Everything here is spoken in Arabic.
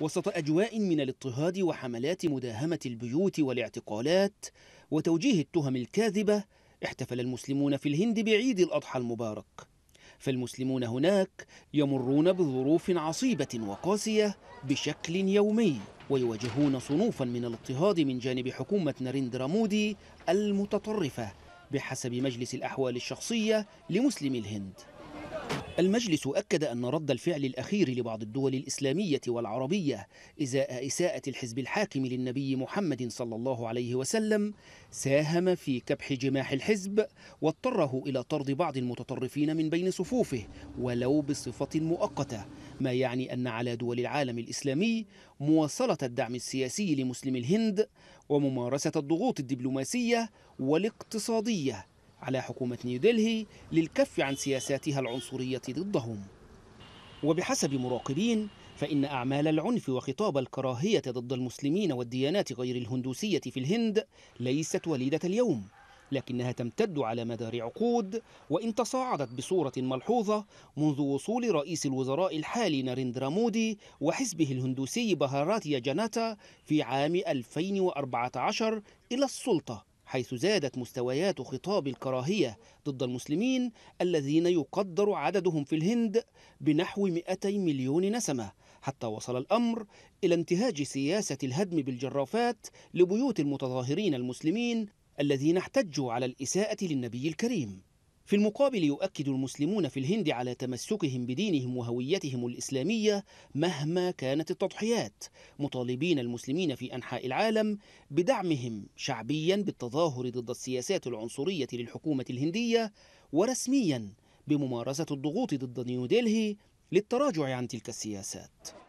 وسط أجواء من الاضطهاد وحملات مداهمة البيوت والاعتقالات وتوجيه التهم الكاذبة احتفل المسلمون في الهند بعيد الأضحى المبارك فالمسلمون هناك يمرون بظروف عصيبة وقاسية بشكل يومي ويواجهون صنوفا من الاضطهاد من جانب حكومة ناريندرا مودي المتطرفة بحسب مجلس الأحوال الشخصية لمسلم الهند المجلس أكد أن رد الفعل الأخير لبعض الدول الإسلامية والعربية إزاء إساءة الحزب الحاكم للنبي محمد صلى الله عليه وسلم ساهم في كبح جماح الحزب واضطره إلى طرد بعض المتطرفين من بين صفوفه ولو بصفة مؤقتة ما يعني أن على دول العالم الإسلامي مواصلة الدعم السياسي لمسلم الهند وممارسة الضغوط الدبلوماسية والاقتصادية على حكومة نيودلهي للكف عن سياساتها العنصرية ضدهم وبحسب مراقبين فإن أعمال العنف وخطاب الكراهية ضد المسلمين والديانات غير الهندوسية في الهند ليست وليدة اليوم لكنها تمتد على مدار عقود وإن تصاعدت بصورة ملحوظة منذ وصول رئيس الوزراء الحالي ناريندرا مودي وحزبه الهندوسي بهاراتيا جاناتا في عام 2014 إلى السلطة حيث زادت مستويات خطاب الكراهية ضد المسلمين الذين يقدر عددهم في الهند بنحو 200 مليون نسمة حتى وصل الأمر إلى انتهاج سياسة الهدم بالجرافات لبيوت المتظاهرين المسلمين الذين احتجوا على الإساءة للنبي الكريم في المقابل يؤكد المسلمون في الهند على تمسكهم بدينهم وهويتهم الإسلامية مهما كانت التضحيات مطالبين المسلمين في أنحاء العالم بدعمهم شعبيا بالتظاهر ضد السياسات العنصرية للحكومة الهندية ورسميا بممارسة الضغوط ضد نيودلهي للتراجع عن تلك السياسات